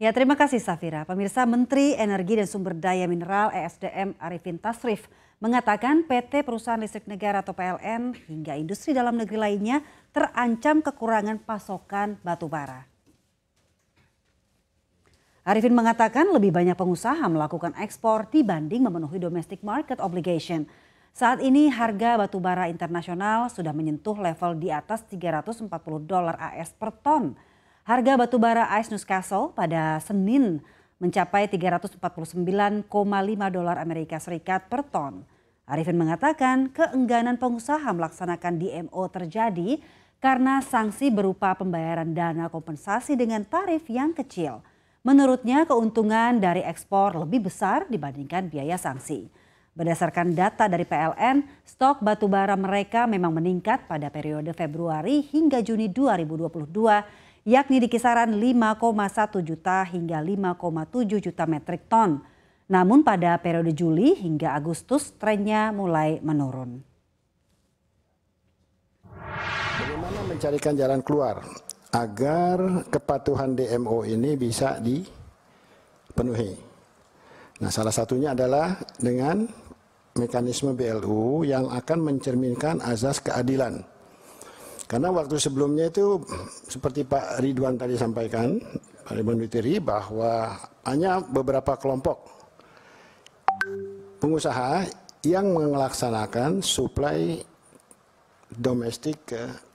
Ya terima kasih Safira. Pemirsa Menteri Energi dan Sumber Daya Mineral ESDM Arifin Tasrif mengatakan PT Perusahaan Listrik Negara atau PLN hingga industri dalam negeri lainnya terancam kekurangan pasokan batu bara. Arifin mengatakan lebih banyak pengusaha melakukan ekspor dibanding memenuhi domestic market obligation. Saat ini harga batu bara internasional sudah menyentuh level di atas 340 dolar AS per ton. Harga batubara AS Newcastle pada Senin mencapai 349,5 dolar Amerika Serikat per ton. Arifin mengatakan keengganan pengusaha melaksanakan DMO terjadi karena sanksi berupa pembayaran dana kompensasi dengan tarif yang kecil. Menurutnya keuntungan dari ekspor lebih besar dibandingkan biaya sanksi. Berdasarkan data dari PLN, stok batubara mereka memang meningkat pada periode Februari hingga Juni 2022 yakni di kisaran 5,1 juta hingga 5,7 juta metrik ton. Namun pada periode Juli hingga Agustus trennya mulai menurun. Bagaimana mencarikan jalan keluar agar kepatuhan DMO ini bisa dipenuhi? Nah, salah satunya adalah dengan mekanisme BLU yang akan mencerminkan azas keadilan karena waktu sebelumnya itu seperti Pak Ridwan tadi sampaikan, Pak Ridwan Witiri bahwa hanya beberapa kelompok pengusaha yang melaksanakan suplai domestik ke